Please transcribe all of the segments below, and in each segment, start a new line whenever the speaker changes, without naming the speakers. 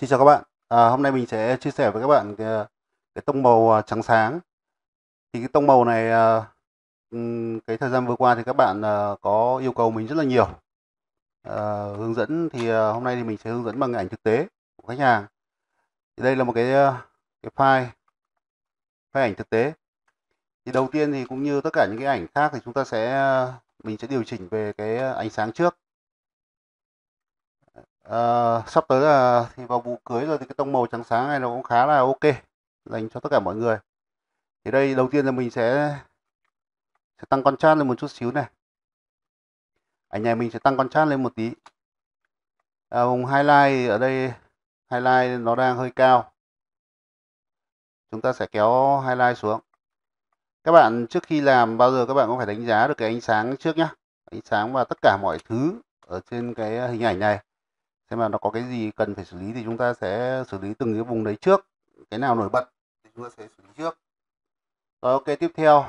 Xin chào các bạn, à, hôm nay mình sẽ chia sẻ với các bạn cái, cái tông màu à, trắng sáng Thì cái tông màu này, à, cái thời gian vừa qua thì các bạn à, có yêu cầu mình rất là nhiều à, Hướng dẫn thì hôm nay thì mình sẽ hướng dẫn bằng ảnh thực tế của khách hàng thì Đây là một cái, cái file, file ảnh thực tế Thì đầu tiên thì cũng như tất cả những cái ảnh khác thì chúng ta sẽ, mình sẽ điều chỉnh về cái ánh sáng trước à, sắp tới là thì vào vụ cưới rồi thì cái tông màu trắng sáng này nó cũng khá là ok dành cho tất cả mọi người thì đây đầu tiên là mình sẽ sẽ tăng con chan lên một chút xíu này ảnh này mình sẽ tăng con chan lên một tí à, vùng highlight ở đây highlight nó đang hơi cao chúng ta sẽ kéo highlight xuống các bạn trước khi làm bao giờ các bạn cũng phải đánh giá được cái ánh sáng trước nhá ánh sáng và tất cả mọi thứ ở trên cái hình ảnh này xem là nó có cái gì cần phải xử lý thì chúng ta sẽ xử lý từng cái vùng đấy trước cái nào nổi bật thì chúng ta sẽ xử lý trước rồi ok tiếp theo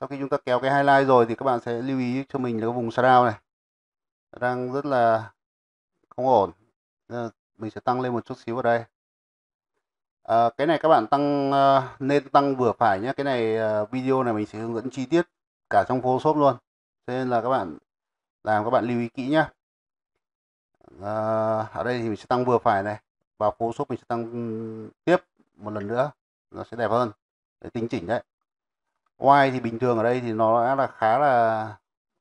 sau khi chúng ta kéo cái highlight rồi thì các bạn sẽ lưu ý cho mình là cái vùng shadow này đang rất là không ổn mình sẽ tăng lên một chút xíu ở đây à, cái này các bạn tăng ờ, nên tăng vừa phải nhé cái này ờ, video này mình sẽ hướng dẫn chi tiết cả trong Photoshop luôn thế nên là các bạn làm các bạn lưu ý kỹ nhé Ờ, ở đây thì mình sẽ tăng vừa phải này vào phố số mình sẽ tăng tiếp một lần nữa nó sẽ đẹp hơn để tính chỉnh đấy Y thì bình thường ở đây thì nó đã là khá là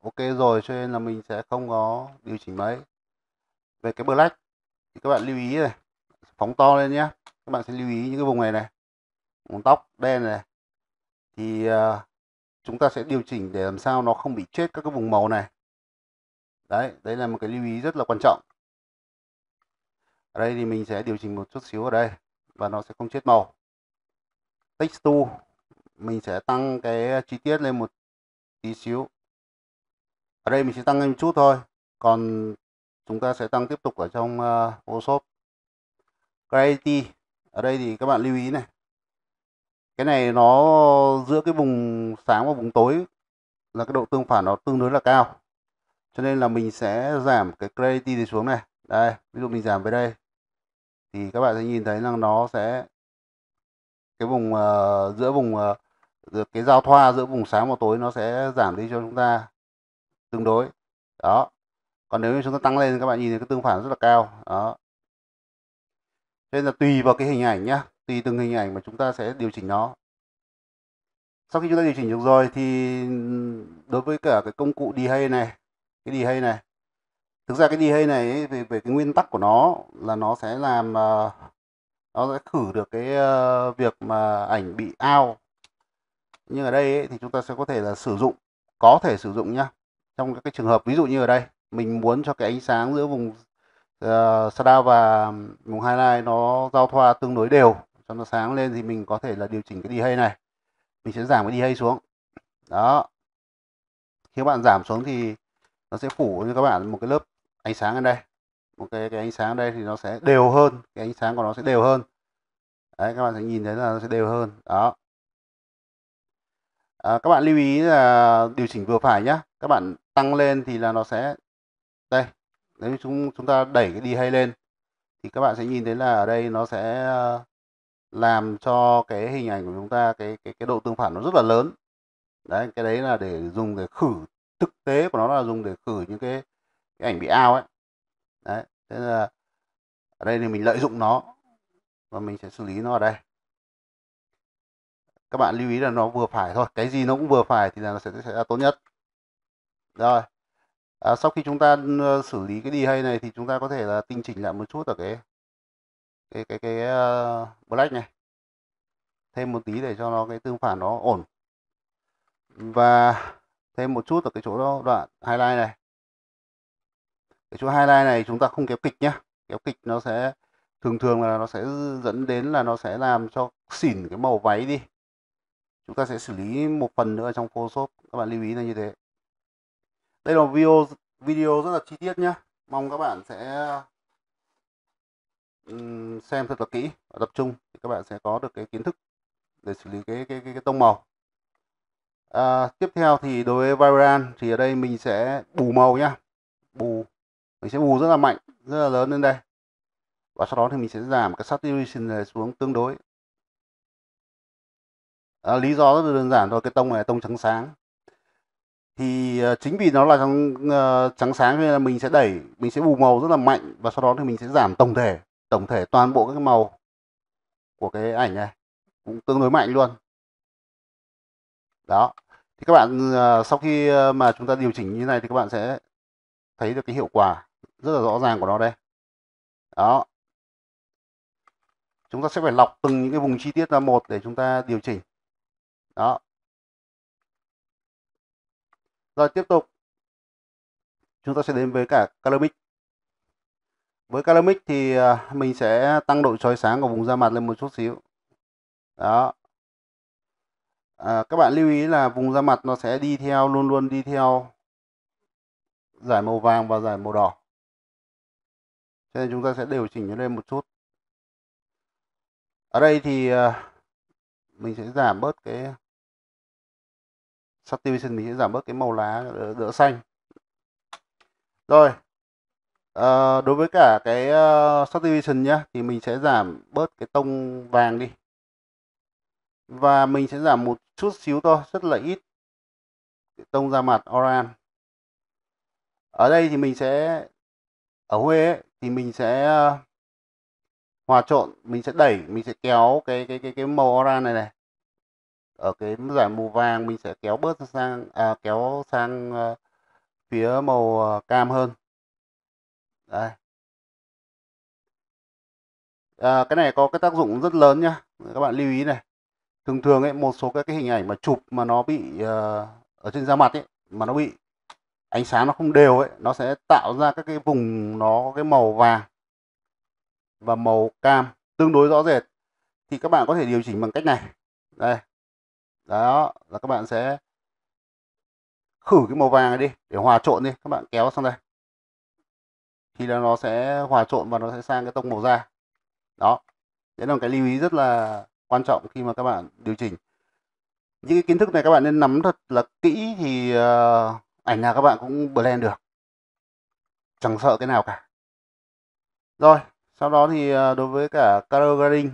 ok rồi cho nên là mình sẽ không có điều chỉnh mấy về cái black thì các bạn lưu ý này phóng to lên nhé các bạn sẽ lưu ý những cái vùng này này vùng tóc đen này thì uh, chúng ta sẽ điều chỉnh để làm sao nó không bị chết các cái vùng màu này đấy đấy là một cái lưu ý rất là quan trọng ở đây thì mình sẽ điều chỉnh một chút xíu ở đây và nó sẽ không chết màu text mình sẽ tăng cái ờ, chi tiết lên một tí xíu ở đây mình sẽ tăng lên một chút thôi còn chúng ta sẽ tăng tiếp tục ở trong uh, Photoshop clarity ở đây thì các bạn lưu ý này cái này nó giữa cái vùng sáng và vùng tối là cái độ tương phản nó tương đối là cao cho nên là mình sẽ giảm cái clarity đi xuống này đây ví dụ mình giảm về đây thì các bạn sẽ nhìn thấy rằng nó sẽ cái vùng uh, giữa vùng uh, cái giao thoa giữa vùng sáng và tối nó sẽ giảm đi cho chúng ta tương đối đó còn nếu như chúng ta tăng lên các bạn nhìn thấy cái tương phản rất là cao đó nên là tùy vào cái hình ảnh nhá tùy từng hình ảnh mà chúng ta sẽ điều chỉnh nó sau khi chúng ta điều chỉnh được rồi thì đối với cả cái công cụ đi hay này cái đi hay này thực ra cái đi hay này về về cái nguyên tắc của nó là nó sẽ làm ờ, nó sẽ khử được cái ờ, việc mà ảnh bị ao nhưng ở đây ấy, thì chúng ta sẽ có thể là sử dụng có thể sử dụng nhá trong các cái trường hợp ví dụ như ở đây mình muốn cho cái ánh sáng giữa vùng uh, ờ, shadow và vùng highlight nó giao thoa tương đối đều cho nó sáng lên thì mình có thể là điều chỉnh cái đi hay này mình sẽ giảm cái đi hay xuống đó khi bạn giảm xuống thì nó sẽ phủ cho các bạn một cái lớp ánh sáng ở đây một cái cái ánh sáng ở đây thì nó sẽ đều hơn cái ánh sáng của nó sẽ đều hơn đấy các bạn sẽ nhìn thấy là nó sẽ đều hơn đó à, các bạn lưu ý là điều chỉnh vừa phải nhá các bạn tăng lên thì là nó sẽ đây nếu chúng chúng ta đẩy cái đi hay lên thì các bạn sẽ nhìn thấy là ở đây nó sẽ ờ, làm cho cái hình ảnh của chúng ta cái cái cái độ tương phản nó rất là lớn đấy cái đấy là để dùng để khử thực tế của nó là dùng để khử những cái cái ảnh bị ao ấy đấy thế là ở đây thì mình lợi dụng nó và mình sẽ xử lý nó ở đây các bạn lưu ý là nó vừa phải thôi cái gì nó cũng vừa phải thì là nó sẽ, sẽ là tốt nhất rồi à, sau khi chúng ta ờ, xử lý cái đi hay này thì chúng ta có thể là tinh chỉnh lại một chút ở cái cái cái cái uh, black này thêm một tí để cho nó cái tương phản nó ổn và thêm một chút ở cái chỗ đó đoạn highlight này cái chỗ highlight này chúng ta không kéo kịch nhá kéo kịch nó sẽ thường thường là nó sẽ dẫn đến là nó sẽ làm cho xỉn cái màu váy đi chúng ta sẽ xử lý một phần nữa trong Photoshop các bạn lưu ý là như thế đây là video video rất là chi tiết nhá mong các bạn sẽ xem thật là kỹ và tập trung thì các bạn sẽ có được cái kiến thức để xử lý cái cái cái, cái tông màu à, tiếp theo thì đối với Vibrant thì ở đây mình sẽ bù màu nhá bù mình sẽ bù rất là mạnh rất là lớn lên đây và sau đó thì mình sẽ giảm cái saturation này xuống tương đối à, lý do rất là đơn giản thôi cái tông này là tông trắng sáng thì uh, chính vì nó là trắng uh, ờ, trắng sáng nên là mình sẽ đẩy mình sẽ bù màu rất là mạnh và sau đó thì mình sẽ giảm tổng thể tổng thể toàn bộ các màu của cái ảnh này cũng tương đối mạnh luôn đó thì các bạn uh, sau khi mà chúng ta điều chỉnh như này thì các bạn sẽ thấy được cái hiệu quả rất là rõ ràng của nó đây đó chúng ta sẽ phải lọc từng những cái vùng chi tiết ra một để chúng ta điều chỉnh đó rồi tiếp tục chúng ta sẽ đến với cả calamic với calamic thì à, mình sẽ tăng độ chói sáng của vùng da mặt lên một chút xíu đó à, các bạn lưu ý là vùng da mặt nó sẽ đi theo luôn luôn đi theo giải màu vàng và giải màu đỏ cho nên chúng ta sẽ điều chỉnh nó lên một chút ở đây thì à, mình sẽ giảm bớt cái saturation mình sẽ giảm bớt cái màu lá đỡ, xanh rồi à, đối với cả cái ờ, saturation nhá thì mình sẽ giảm bớt cái tông vàng đi và mình sẽ giảm một chút xíu thôi rất là ít tông da mặt orange ở đây thì mình sẽ ở Huế ấy, thì mình sẽ ờ, hòa trộn mình sẽ đẩy mình sẽ kéo cái cái cái cái màu ra này này ở cái giải màu vàng mình sẽ kéo bớt sang à, kéo sang uh, phía màu ờ, cam hơn đây à, cái này có cái tác dụng rất lớn nhá các bạn lưu ý này thường thường ấy một số các cái hình ảnh mà chụp mà nó bị uh, ở trên da mặt ấy mà nó bị ánh sáng nó không đều ấy nó sẽ tạo ra các cái vùng nó có cái màu vàng và màu cam tương đối rõ rệt thì các bạn có thể điều chỉnh bằng cách này đây đó là các bạn sẽ khử cái màu vàng này đi để hòa trộn đi các bạn kéo sang đây thì là nó sẽ hòa trộn và nó sẽ sang cái tông màu da đó đấy là một cái lưu ý rất là quan trọng khi mà các bạn điều chỉnh những cái kiến thức này các bạn nên nắm thật là kỹ thì uh, ảnh nào các bạn cũng blend được chẳng sợ cái nào cả rồi sau đó thì ờ, đối với cả color grading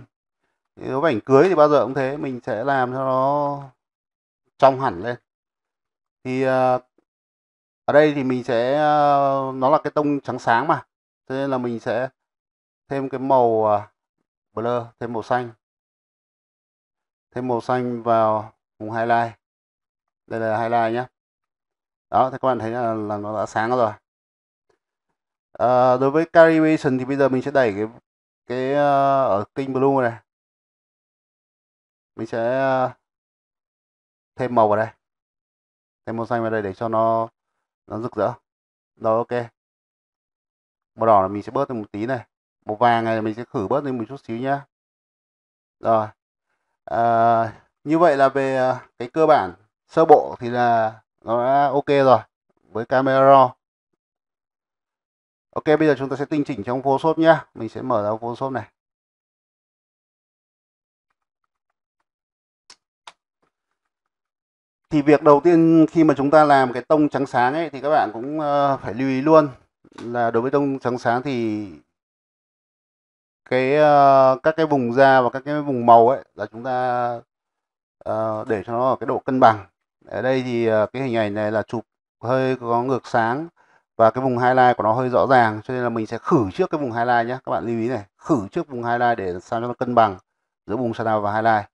đối với ảnh cưới thì bao giờ cũng thế mình sẽ làm cho nó trong hẳn lên thì ờ, ở đây thì mình sẽ ờ, nó là cái tông trắng sáng mà cho nên là mình sẽ thêm cái màu blur thêm màu xanh thêm màu xanh vào vùng highlight đây là highlight nhé đó thì các bạn thấy là, là nó đã sáng rồi à, đối với Carivation thì bây giờ mình sẽ đẩy cái cái uh, ở kênh blue này mình sẽ uh, thêm màu vào đây thêm màu xanh vào đây để cho nó nó rực rỡ rồi ok màu đỏ là mình sẽ bớt thêm một tí này màu vàng này mình sẽ khử bớt thêm một chút xíu nhá rồi à, như vậy là về cái cơ bản sơ bộ thì là nó đã à, ok rồi với camera raw ok bây giờ chúng ta sẽ tinh chỉnh trong photoshop nhé mình sẽ mở ra photoshop này thì việc đầu tiên khi mà chúng ta làm cái tông trắng sáng ấy thì các bạn cũng ờ, phải lưu ý luôn là đối với tông trắng sáng thì cái uh, các cái vùng da và các cái vùng màu ấy là chúng ta uh, để cho nó ở cái độ cân bằng ở đây thì ờ, cái hình ảnh này là chụp hơi có ngược sáng và cái vùng highlight của nó hơi rõ ràng cho nên là mình sẽ khử trước cái vùng highlight nhé các bạn lưu ý này khử trước vùng highlight để sao cho nó cân bằng giữa vùng shadow và highlight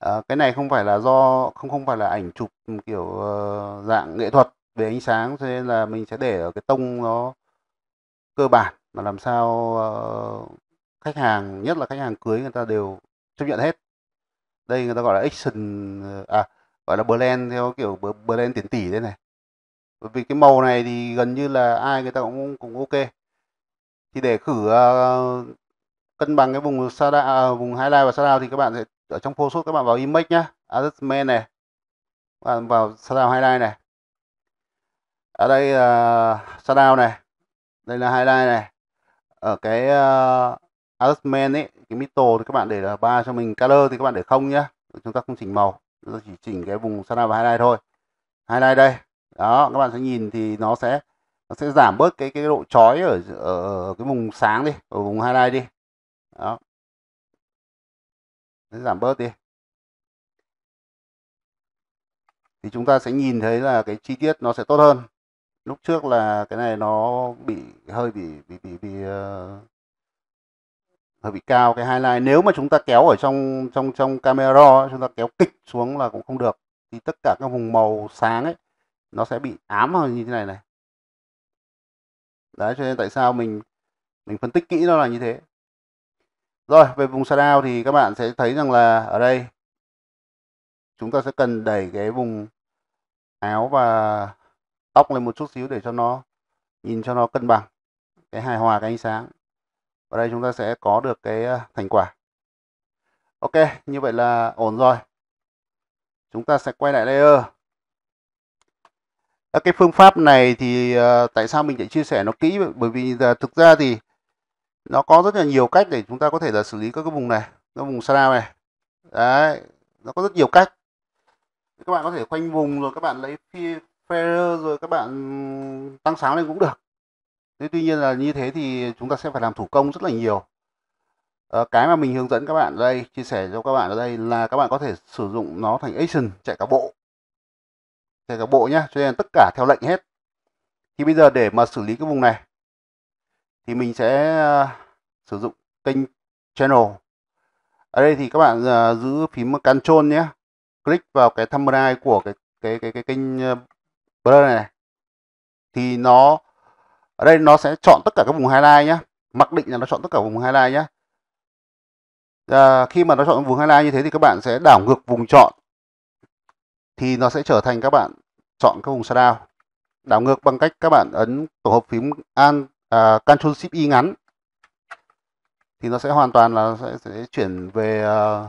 à, cái này không phải là do không không phải là ảnh chụp ừ, kiểu uh, dạng nghệ thuật về ánh sáng cho nên là mình sẽ để ở cái tông nó cơ bản mà làm sao uh, khách hàng nhất là khách hàng cưới người ta đều chấp nhận hết đây người ta gọi là action à gọi là blend theo kiểu blend tiền tỷ thế này bởi vì cái màu này thì gần như là ai người ta cũng cũng ok thì để khử uh, cân bằng cái vùng sada à, vùng highlight và shadow thì các bạn sẽ ở trong photoshop các bạn vào image nhá adjustment này bạn vào shadow highlight này ở đây uh, shadow này đây là highlight này ở cái uh, ờ, adjustment ấy cái middle thì các bạn để là ba cho mình color thì các bạn để không nhá chúng ta không chỉnh màu chúng chỉ chỉnh cái vùng Sanava highlight thôi highlight đây đó các bạn sẽ nhìn thì nó sẽ nó sẽ giảm bớt cái cái độ chói ở, ở cái vùng sáng đi ở vùng highlight đi đó nó giảm bớt đi thì chúng ta sẽ nhìn thấy là cái chi tiết nó sẽ tốt hơn lúc trước là cái này nó bị hơi bị bị bị, bị uh, hơi bị cao cái highlight nếu mà chúng ta kéo ở trong trong trong camera chúng ta kéo kịch xuống là cũng không được thì tất cả các vùng màu sáng ấy nó sẽ bị ám hơn như thế này này đấy cho nên tại sao mình mình phân tích kỹ nó là như thế rồi về vùng shadow thì các bạn sẽ thấy rằng là ở đây chúng ta sẽ cần đẩy cái vùng áo và tóc lên một chút xíu để cho nó nhìn cho nó cân bằng cái hài hòa cái ánh sáng và đây chúng ta sẽ có được cái ờ, thành quả. Ok, như vậy là ổn rồi. Chúng ta sẽ quay lại layer. Ờ, cái phương pháp này thì ờ, tại sao mình lại chia sẻ nó kỹ? Bởi vì thực ra thì nó có rất là nhiều cách để chúng ta có thể là xử lý các cái vùng này, các vùng shadow này. Đấy, nó có rất nhiều cách. Các bạn có thể khoanh vùng rồi các bạn lấy fair rồi các bạn tăng sáng lên cũng được thế tuy nhiên là như thế thì chúng ta sẽ phải làm thủ công rất là nhiều à, cái mà mình hướng dẫn các bạn ở đây chia sẻ cho các bạn ở đây là các bạn có thể sử dụng nó thành action chạy cả bộ chạy cả bộ nhá cho nên tất cả theo lệnh hết thì bây giờ để mà xử lý cái vùng này thì mình sẽ ờ, sử dụng kênh channel ở đây thì các bạn uh, giữ phím control nhé click vào cái thumbnail của cái cái cái cái kênh blur này, này thì nó ở đây nó sẽ chọn tất cả các vùng highlight nhé mặc định là nó chọn tất cả vùng highlight nhé à, khi mà nó chọn vùng highlight như thế thì các bạn sẽ đảo ngược vùng chọn thì nó sẽ trở thành các bạn chọn các vùng shadow đảo ngược bằng cách các bạn ấn tổ hợp phím an à, Ctrl Shift Y ngắn thì nó sẽ hoàn toàn là sẽ, sẽ chuyển về uh,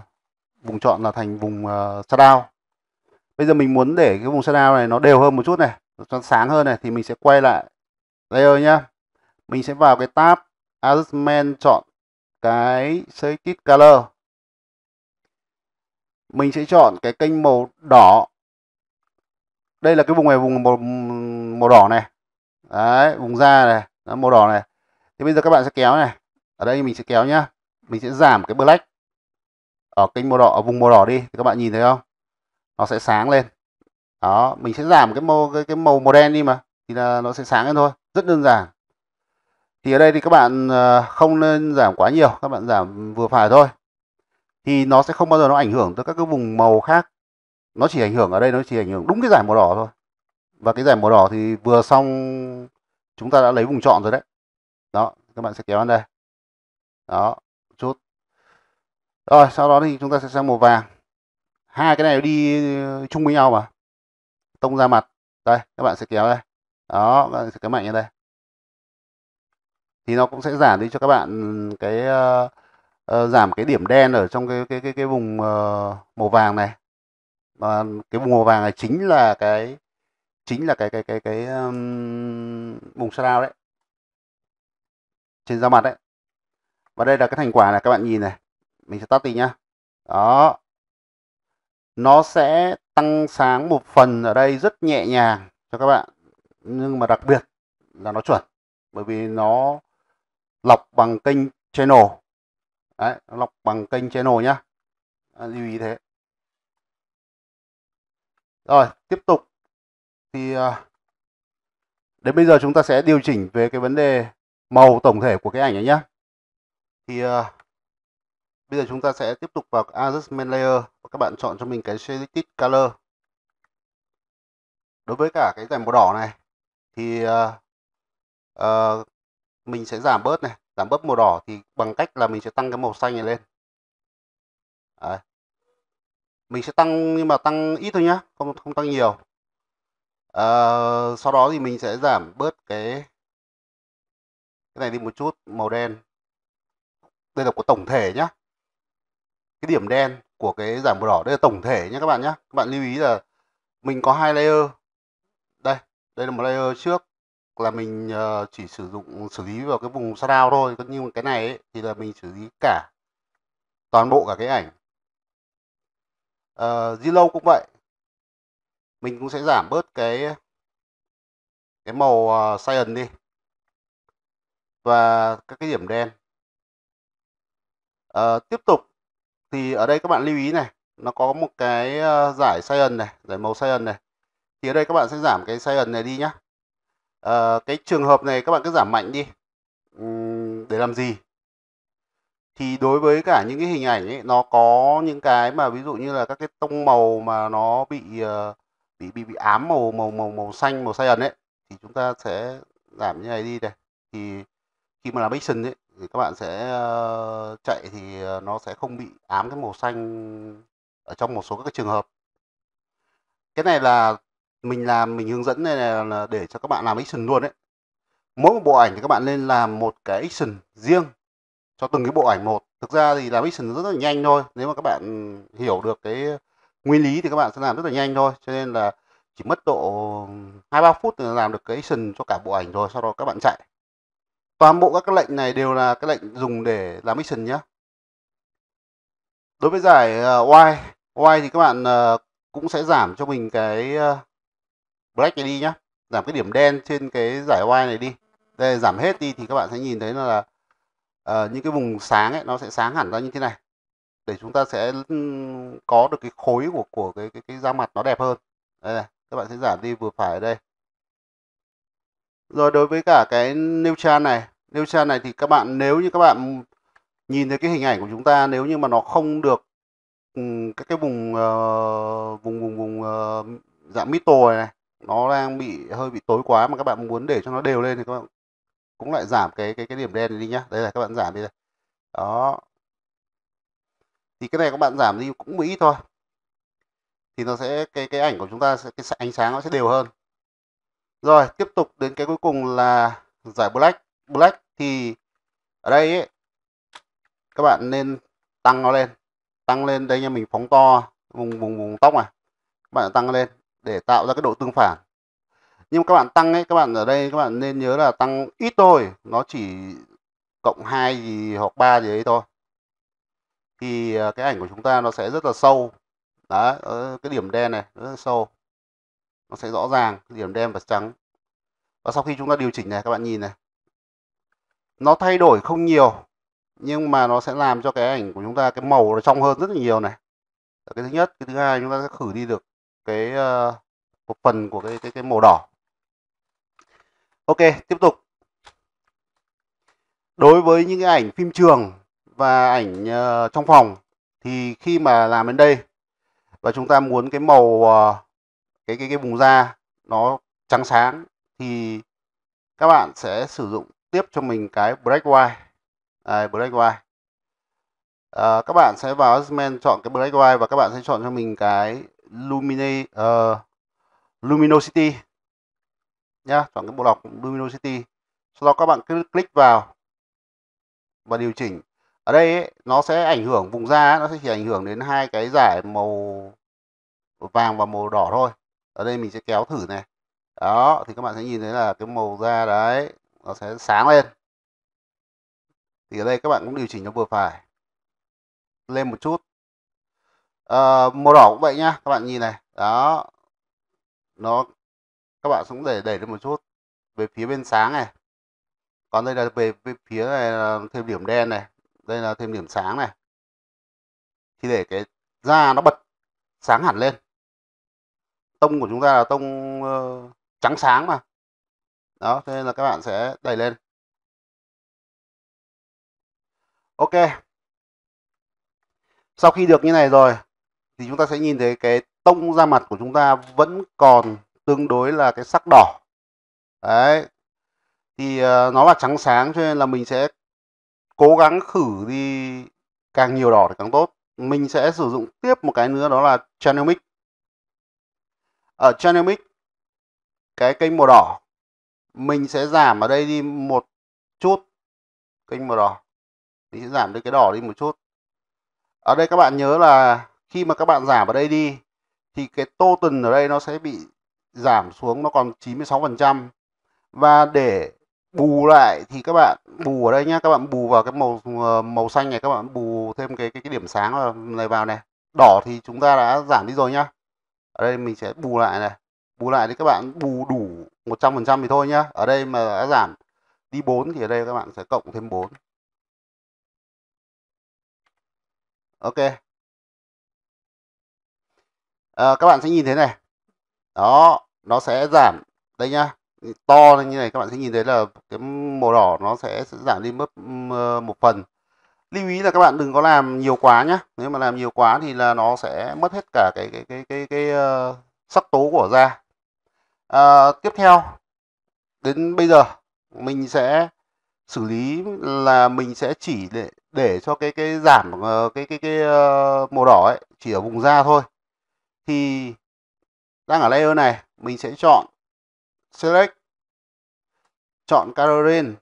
vùng chọn là thành vùng uh, ờ, shadow bây giờ mình muốn để cái vùng shadow này nó đều hơn một chút này nó sáng hơn này thì mình sẽ quay lại layer nhá mình sẽ vào cái tab adjustment chọn cái selected color mình sẽ chọn cái kênh màu đỏ đây là cái vùng này vùng màu, màu đỏ này đấy vùng da này đó, màu đỏ này thì bây giờ các bạn sẽ kéo này ở đây mình sẽ kéo nhá mình sẽ giảm cái black ở kênh màu đỏ ở vùng màu đỏ đi thì các bạn nhìn thấy không nó sẽ sáng lên đó mình sẽ giảm cái màu cái, cái màu màu đen đi mà thì là nó sẽ sáng lên thôi rất đơn giản thì ở đây thì các bạn ờ, không nên giảm quá nhiều các bạn giảm vừa phải thôi thì nó sẽ không bao giờ nó ảnh hưởng tới các cái vùng màu khác nó chỉ ảnh hưởng ở đây nó chỉ ảnh hưởng đúng cái giải màu đỏ thôi và cái giải màu đỏ thì vừa xong chúng ta đã lấy vùng chọn rồi đấy đó các bạn sẽ kéo lên đây đó chút rồi sau đó thì chúng ta sẽ sang màu vàng hai cái này đi chung với nhau mà tông ra mặt đây các bạn sẽ kéo đây đó cái mạnh như đây thì nó cũng sẽ giảm đi cho các bạn ừ, cái uh, uh, giảm cái điểm đen ở trong cái cái cái, cái vùng uh, màu vàng này và cái vùng màu vàng này chính là cái chính là cái cái cái cái, cái um, vùng sao đấy trên da mặt đấy và đây là cái thành quả này các bạn nhìn này mình sẽ tắt đi nhá đó nó sẽ tăng sáng một phần ở đây rất nhẹ nhàng cho các bạn nhưng mà đặc biệt là nó chuẩn bởi vì nó lọc bằng kênh channel đấy nó lọc bằng kênh channel nhá lưu ý thế rồi tiếp tục thì à, đến bây giờ chúng ta sẽ điều chỉnh về cái vấn đề màu tổng thể của cái ảnh này nhá thì à, bây giờ chúng ta sẽ tiếp tục vào adjustment layer và các bạn chọn cho mình cái selected color đối với cả cái dải màu đỏ này thì uh, uh, mình sẽ giảm bớt này giảm bớt màu đỏ thì bằng cách là mình sẽ tăng cái màu xanh này lên Đấy. mình sẽ tăng nhưng mà tăng ít thôi nhá không không tăng nhiều uh, sau đó thì mình sẽ giảm bớt cái cái này đi một chút màu đen đây là của tổng thể nhá cái điểm đen của cái giảm màu đỏ đây là tổng thể nhé các bạn nhé các bạn lưu ý là mình có hai layer đây là một layer trước là mình ờ, chỉ sử dụng xử lý vào cái vùng shadow thôi còn như cái này ấy, thì là mình xử lý cả toàn bộ cả cái ảnh uh, Zillow cũng vậy mình cũng sẽ giảm bớt cái cái màu uh, cyan đi và các cái điểm đen uh, tiếp tục thì ở đây các bạn lưu ý này nó có một cái uh, giải cyan này giải màu cyan này thì ở đây các bạn sẽ giảm cái sai ẩn này đi nhá à, cái trường hợp này các bạn cứ giảm mạnh đi uhm, để làm gì thì đối với cả những cái hình ảnh ấy nó có những cái mà ví dụ như là các cái tông màu mà nó bị ờ, bị bị bị ám màu màu màu màu xanh màu sai ẩn ấy thì chúng ta sẽ giảm như này đi này thì khi mà làm action ấy thì các bạn sẽ ờ, chạy thì nó sẽ không bị ám cái màu xanh ở trong một số các cái trường hợp cái này là mình làm mình hướng dẫn này là, để cho các bạn làm action luôn đấy mỗi một bộ ảnh thì các bạn nên làm một cái action riêng cho từng cái bộ ảnh một thực ra thì làm action rất là nhanh thôi nếu mà các bạn hiểu được cái nguyên lý thì các bạn sẽ làm rất là nhanh thôi cho nên là chỉ mất độ hai ba phút là làm được cái action cho cả bộ ảnh rồi sau đó các bạn chạy toàn bộ các lệnh này đều là cái lệnh dùng để làm action nhé đối với giải uh, Y Y thì các bạn uh, cũng sẽ giảm cho mình cái uh, black này đi nhá giảm cái điểm đen trên cái giải Y này đi đây giảm hết đi thì các bạn sẽ nhìn thấy là uh, những cái vùng sáng ấy nó sẽ sáng hẳn ra như thế này để chúng ta sẽ ừ, có được cái khối của của cái cái, cái da mặt nó đẹp hơn đây này các bạn sẽ giảm đi vừa phải ở đây rồi đối với cả cái nêu neutral này nêu neutral này thì các bạn nếu như các bạn nhìn thấy cái hình ảnh của chúng ta nếu như mà nó không được ừ, các cái vùng uh, vùng vùng vùng uh, dạng mít này, này nó đang bị hơi bị tối quá mà các bạn muốn để cho nó đều lên thì các bạn cũng lại giảm cái cái cái điểm đen này đi nhá đây là các bạn giảm đi đây đó thì cái này các bạn giảm đi cũng một ít thôi thì nó sẽ cái cái ảnh của chúng ta sẽ cái ánh sáng nó sẽ đều hơn rồi tiếp tục đến cái cuối cùng là giải black black thì ở đây ấy, các bạn nên tăng nó lên tăng lên đây nha mình phóng to vùng vùng vùng tóc này các bạn tăng lên để tạo ra cái độ tương phản nhưng các bạn tăng ấy các bạn ở đây các bạn nên nhớ là tăng ít thôi nó chỉ cộng 2 gì hoặc 3 gì đấy thôi thì à, cái ảnh của chúng ta nó sẽ rất là sâu đó cái điểm đen này rất là sâu nó sẽ rõ ràng cái điểm đen và trắng và sau khi chúng ta điều chỉnh này các bạn nhìn này nó thay đổi không nhiều nhưng mà nó sẽ làm cho cái ảnh của chúng ta cái màu nó trong hơn rất là nhiều này cái thứ nhất cái thứ hai chúng ta sẽ khử đi được cái uh, một phần của cái cái cái màu đỏ ok tiếp tục đối với những cái ảnh phim trường và ảnh uh, trong phòng thì khi mà làm đến đây và chúng ta muốn cái màu uh, cái cái cái vùng da nó trắng sáng thì các bạn sẽ sử dụng tiếp cho mình cái black white Đây, black white à, các bạn sẽ vào Asmen chọn cái black white và các bạn sẽ chọn cho mình cái lumine uh, luminosity nhá chọn cái bộ lọc luminosity sau đó các bạn cứ click vào và điều chỉnh ở đây ấy, nó sẽ ảnh hưởng vùng da nó sẽ chỉ ảnh hưởng đến hai cái giải màu vàng và màu đỏ thôi ở đây mình sẽ kéo thử này đó thì các bạn sẽ nhìn thấy là cái màu da đấy nó sẽ sáng lên thì ở đây các bạn cũng điều chỉnh nó vừa phải lên một chút Ờ, màu đỏ cũng vậy nhá các bạn nhìn này đó nó các bạn cũng để đẩy lên một chút về phía bên sáng này còn đây là về, về phía này là thêm điểm đen này đây là thêm điểm sáng này thì để cái da nó bật sáng hẳn lên tông của chúng ta là tông uh, trắng sáng mà đó thế nên là các bạn sẽ đẩy lên ok sau khi được như này rồi thì chúng ta sẽ nhìn thấy cái tông da mặt của chúng ta vẫn còn tương đối là cái sắc đỏ đấy thì uh, nó là trắng sáng cho nên là mình sẽ cố gắng khử đi càng nhiều đỏ thì càng tốt mình sẽ sử dụng tiếp một cái nữa đó là channel mix. ở channel mix cái kênh màu đỏ mình sẽ giảm ở đây đi một chút kênh màu đỏ mình sẽ giảm đi cái đỏ đi một chút ở đây các bạn nhớ là khi mà các bạn giảm ở đây đi thì cái total ở đây nó sẽ bị giảm xuống nó còn 96% và để bù lại thì các bạn bù ở đây nhá các bạn bù vào cái màu ờ, màu xanh này các bạn bù thêm cái cái, cái điểm sáng này vào này đỏ thì chúng ta đã giảm đi rồi nhá ở đây mình sẽ bù lại này bù lại thì các bạn bù đủ 100% thì thôi nhá ở đây mà đã giảm đi 4 thì ở đây các bạn sẽ cộng thêm 4 ok à, các bạn sẽ nhìn thế này đó nó sẽ giảm đây nhá to lên như này các bạn sẽ nhìn thấy là cái màu đỏ nó sẽ, sẽ giảm đi mất ờ, một phần lưu ý là các bạn đừng có làm nhiều quá nhá, nếu mà làm nhiều quá thì là nó sẽ mất hết cả cái cái cái cái, cái uh, sắc tố của da à, tiếp theo đến bây giờ mình sẽ xử lý là mình sẽ chỉ để để cho cái cái giảm cái cái cái, màu đỏ ấy chỉ ở vùng da thôi thì đang ở layer này mình sẽ chọn select chọn coloring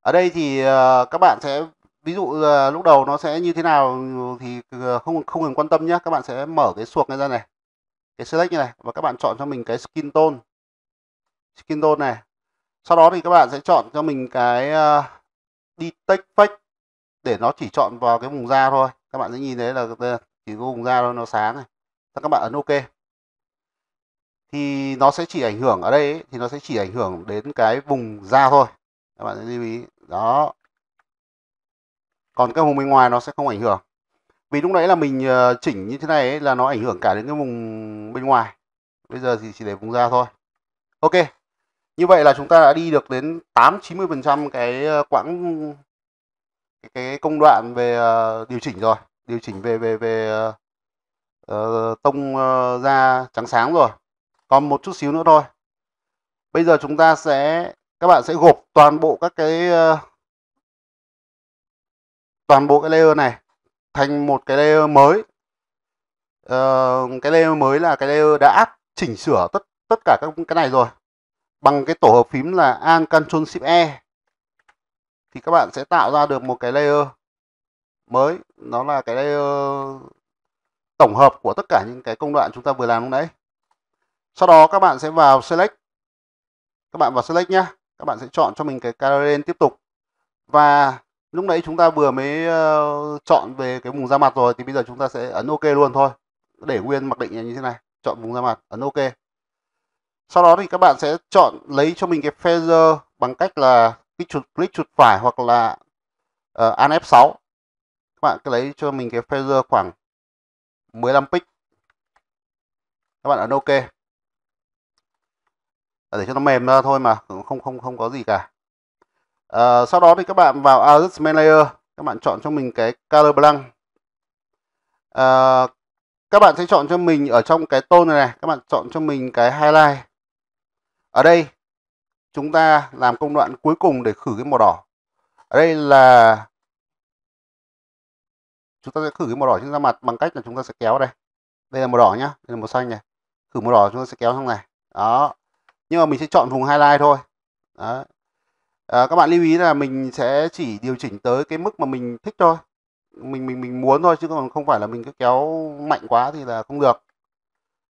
ở đây thì ờ, các bạn sẽ ví dụ lúc đầu nó sẽ như thế nào thì ờ, không không cần quan tâm nhé các bạn sẽ mở cái suộc này ra này cái select như này và các bạn chọn cho mình cái skin tone skin tone này sau đó thì các bạn sẽ chọn cho mình cái ờ, detect fake để nó chỉ chọn vào cái vùng da thôi các bạn sẽ nhìn thấy là thì vô cùng ra nó sáng này các bạn ấn ok thì nó sẽ chỉ ảnh hưởng ở đây ấy, thì nó sẽ chỉ ảnh hưởng đến cái vùng da thôi các bạn lưu ý đó còn cái vùng bên ngoài nó sẽ không ảnh hưởng vì lúc nãy là mình ờ, chỉnh như thế này ấy, là nó ảnh hưởng cả đến cái vùng bên ngoài bây giờ thì chỉ để vùng da thôi ok như vậy là chúng ta đã đi được đến 8 90 phần trăm cái ờ, quãng cái công đoạn về ờ, điều chỉnh rồi điều chỉnh về về về uh, tông uh, da trắng sáng rồi còn một chút xíu nữa thôi bây giờ chúng ta sẽ các bạn sẽ gộp toàn bộ các cái uh, toàn bộ cái layer này thành một cái layer mới uh, cái layer mới là cái layer đã áp chỉnh sửa tất tất cả các cái này rồi bằng cái tổ hợp phím là Alt Ctrl Shift E thì các bạn sẽ tạo ra được một cái layer mới nó là cái uh, tổng hợp của tất cả những cái công đoạn chúng ta vừa làm lúc nãy sau đó các bạn sẽ vào select các bạn vào select nhá, các bạn sẽ chọn cho mình cái gradient tiếp tục và lúc nãy chúng ta vừa mới uh, chọn về cái vùng da mặt rồi thì bây giờ chúng ta sẽ ấn ok luôn thôi để nguyên mặc định như thế này chọn vùng da mặt ấn ok sau đó thì các bạn sẽ chọn lấy cho mình cái feather bằng cách là click chuột click chuột phải hoặc là uh, an F6 các bạn cứ lấy cho mình cái phaser khoảng 15 pick các bạn ấn ok để cho nó mềm ra thôi mà không không không có gì cả à, sau đó thì các bạn vào adjustment layer các bạn chọn cho mình cái color blank à, các bạn sẽ chọn cho mình ở trong cái tone này, này các bạn chọn cho mình cái highlight ở đây chúng ta làm công đoạn cuối cùng để khử cái màu đỏ ở đây là chúng ta sẽ khử cái màu đỏ trên da mặt bằng cách là chúng ta sẽ kéo đây đây là màu đỏ nhá đây là màu xanh này khử màu đỏ chúng ta sẽ kéo trong này đó nhưng mà mình sẽ chọn vùng highlight thôi đó. À, các bạn lưu ý là mình sẽ chỉ điều chỉnh tới cái mức mà mình thích thôi mình mình mình muốn thôi chứ còn không phải là mình cứ kéo mạnh quá thì là không được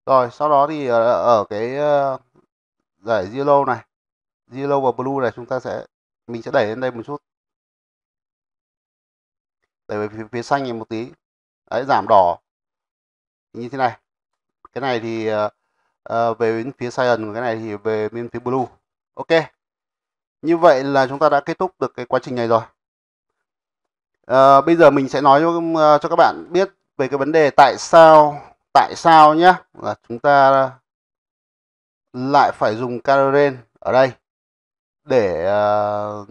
rồi sau đó thì ở, ở cái ờ, giải yellow này yellow và blue này chúng ta sẽ mình sẽ đẩy lên đây một chút đẩy về phía phía xanh này một tí đấy giảm đỏ như thế này cái này thì uh, về bên phía cyan của cái này thì về bên phía blue ok như vậy là chúng ta đã kết thúc được cái quá trình này rồi uh, bây giờ mình sẽ nói cho, uh, cho các bạn biết về cái vấn đề tại sao tại sao nhá là chúng ta lại phải dùng caloren ở đây để uh,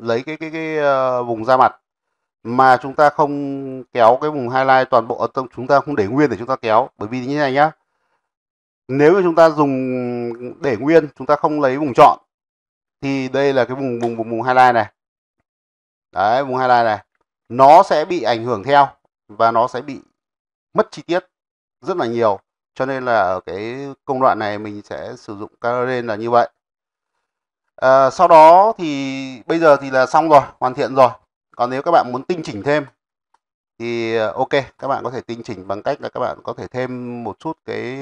lấy cái cái cái uh, vùng da mặt mà chúng ta không kéo cái vùng highlight toàn bộ chúng ta không để nguyên để chúng ta kéo bởi vì như thế này nhá nếu như chúng ta dùng để nguyên chúng ta không lấy vùng chọn thì đây là cái vùng vùng vùng, vùng highlight này đấy vùng highlight này nó sẽ bị ảnh hưởng theo và nó sẽ bị mất chi tiết rất là nhiều cho nên là ở cái công đoạn này mình sẽ sử dụng Caraden là như vậy à, sau đó thì bây giờ thì là xong rồi hoàn thiện rồi còn nếu các bạn muốn tinh chỉnh thêm thì ờ, ok các bạn có thể tinh chỉnh bằng cách là các bạn có thể thêm một chút cái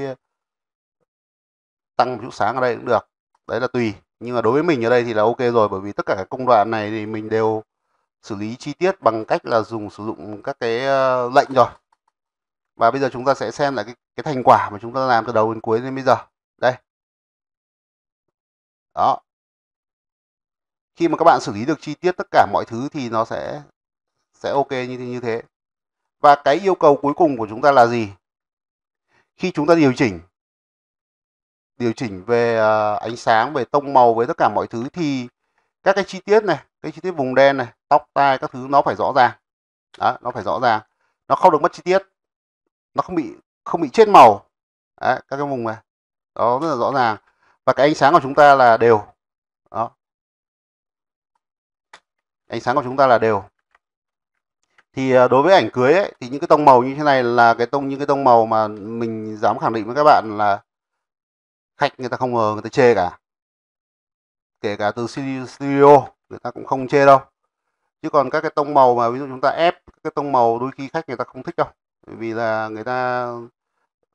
tăng một chút sáng ở đây cũng được đấy là tùy nhưng mà đối với mình ở đây thì là ok rồi bởi vì tất cả các công đoạn này thì mình đều xử lý chi tiết bằng cách là dùng sử dụng các cái ờ, lệnh rồi và bây giờ chúng ta sẽ xem lại cái, cái thành quả mà chúng ta làm từ đầu đến cuối đến bây giờ đây đó khi mà các bạn xử lý được chi tiết tất cả mọi thứ thì nó sẽ sẽ ok như thế như thế và cái yêu cầu cuối cùng của chúng ta là gì khi chúng ta điều chỉnh điều chỉnh về à, ánh sáng về tông màu về tất cả mọi thứ thì các cái chi tiết này cái chi tiết vùng đen này tóc tai các thứ nó phải rõ ràng đó, nó phải rõ ràng nó không được mất chi tiết nó không bị không bị chết màu Đấy, các cái vùng này đó rất là rõ ràng và cái ánh sáng của chúng ta là đều đó ánh sáng của chúng ta là đều thì ờ, đối với ảnh cưới ấy, thì những cái tông màu như thế này là cái tông những cái tông màu mà mình dám khẳng định với các bạn là khách người ta không ngờ người ta chê cả kể cả từ studio người ta cũng không chê đâu chứ còn các cái tông màu mà ví dụ chúng ta ép cái tông màu đôi khi khách người ta không thích đâu vì là người ta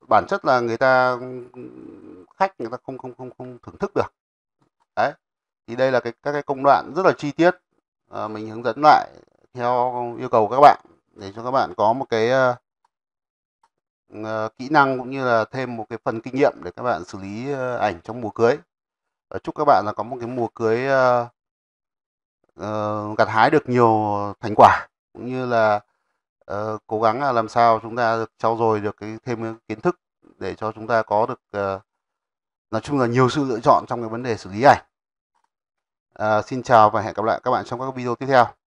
bản chất là người ta khách người ta không không không không thưởng thức được đấy thì đây là cái các cái công đoạn rất là chi tiết à, mình hướng dẫn lại theo yêu cầu các bạn để cho các bạn có một cái uh, kỹ năng cũng như là thêm một cái phần kinh nghiệm để các bạn xử lý uh, ảnh trong mùa cưới à, chúc các bạn là có một cái mùa cưới uh, uh, gặt hái được nhiều thành quả cũng như là uh, cố gắng là làm sao chúng ta được trau dồi được cái thêm cái kiến thức để cho chúng ta có được uh, nói chung là nhiều sự lựa chọn trong cái vấn đề xử lý ảnh Ờ, xin chào và hẹn gặp lại các bạn trong các video tiếp theo